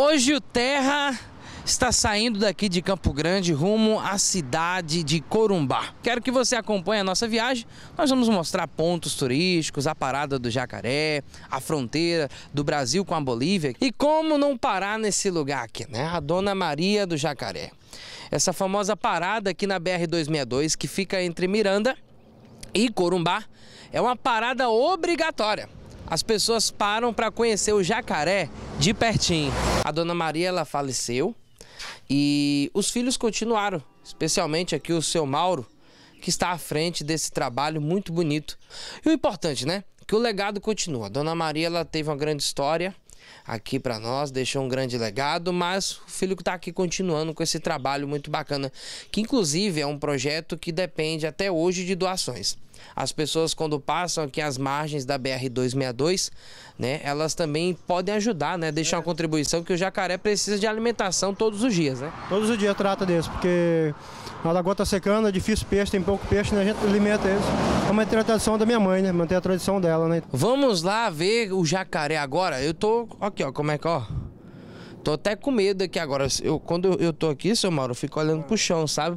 Hoje o Terra está saindo daqui de Campo Grande rumo à cidade de Corumbá. Quero que você acompanhe a nossa viagem. Nós vamos mostrar pontos turísticos, a parada do jacaré, a fronteira do Brasil com a Bolívia e como não parar nesse lugar aqui, né? A Dona Maria do Jacaré. Essa famosa parada aqui na BR 262 que fica entre Miranda e Corumbá é uma parada obrigatória as pessoas param para conhecer o jacaré de pertinho. A dona Maria ela faleceu e os filhos continuaram, especialmente aqui o seu Mauro, que está à frente desse trabalho muito bonito. E o importante, né? Que o legado continua. A dona Maria ela teve uma grande história aqui para nós, deixou um grande legado, mas o filho está aqui continuando com esse trabalho muito bacana, que inclusive é um projeto que depende até hoje de doações. As pessoas quando passam aqui às margens da BR-262, né, elas também podem ajudar, né, deixar uma é. contribuição, que o jacaré precisa de alimentação todos os dias, né? Todos os dias trata desse, porque a lagoa está secando, é difícil peixe, tem pouco peixe, né, a gente alimenta eles. É uma tradição da minha mãe, né, manter a tradição dela, né? Vamos lá ver o jacaré agora. Eu tô, aqui ó, como é que, ó... Tô até com medo aqui agora. Eu, quando eu tô aqui, seu Mauro, eu fico olhando pro chão, sabe?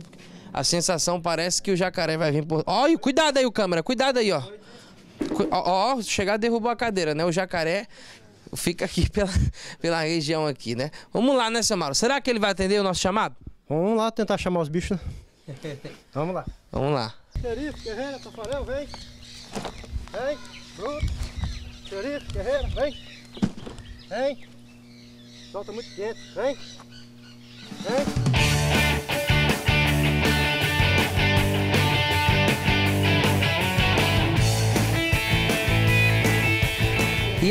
A sensação parece que o jacaré vai vir por. Olha, cuidado aí, o câmera, cuidado aí, ó. Ó, ó, chegar derrubou a cadeira, né? O jacaré fica aqui pela, pela região aqui, né? Vamos lá, né, Samaro? Será que ele vai atender o nosso chamado? Vamos lá tentar chamar os bichos. Né? Vamos lá. Vamos lá. Xerife, guerreira, Tafarel, tá vem. Vem. Bruno. Xerife, guerreira, vem. Vem. Solta muito quente, vem. Vem.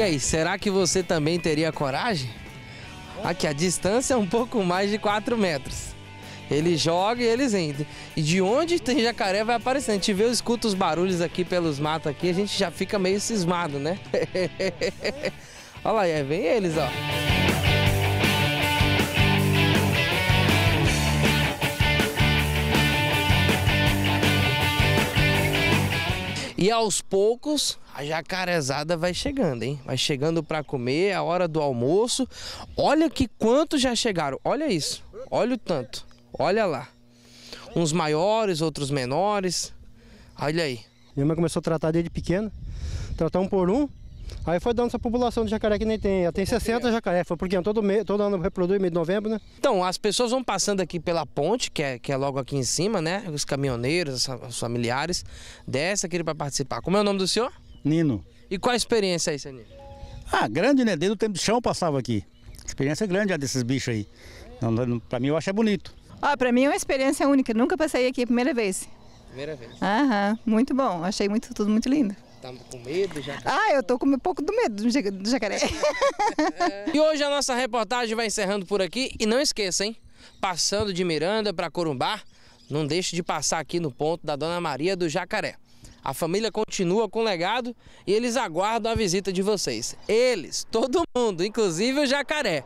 E aí, será que você também teria coragem? Aqui a distância é um pouco mais de 4 metros. Ele joga e eles entram. E de onde tem jacaré vai aparecendo. A gente vê, escuta os barulhos aqui pelos matos aqui, a gente já fica meio cismado, né? Olha lá, vem eles, ó. E aos poucos a jacarezada vai chegando, hein? Vai chegando para comer, é a hora do almoço. Olha que quantos já chegaram. Olha isso. Olha o tanto. Olha lá. Uns maiores, outros menores. Olha aí. Minha mãe começou a tratar desde pequeno. Tratar um por um. Aí foi dando essa população de jacaré que nem tem. Ela tem 60 jacaré, foi porque todo, meio, todo ano reproduz, meio de novembro, né? Então, as pessoas vão passando aqui pela ponte, que é, que é logo aqui em cima, né? Os caminhoneiros, os familiares, desce aqui para participar. Como é o nome do senhor? Nino. E qual a experiência aí, senhor Nino? Ah, grande, né? Desde o tempo do chão passava aqui. Experiência grande desses bichos aí. Então, para mim, eu acho é bonito. Ah, para mim é uma experiência única. Nunca passei aqui, primeira vez. Primeira vez. Aham, muito bom. Achei muito, tudo muito lindo. Tá com medo jacaré? Ah, eu tô com um pouco do medo do jacaré. e hoje a nossa reportagem vai encerrando por aqui. E não esqueça, hein? Passando de Miranda para Corumbá, não deixe de passar aqui no ponto da Dona Maria do Jacaré. A família continua com o legado e eles aguardam a visita de vocês. Eles, todo mundo, inclusive o jacaré.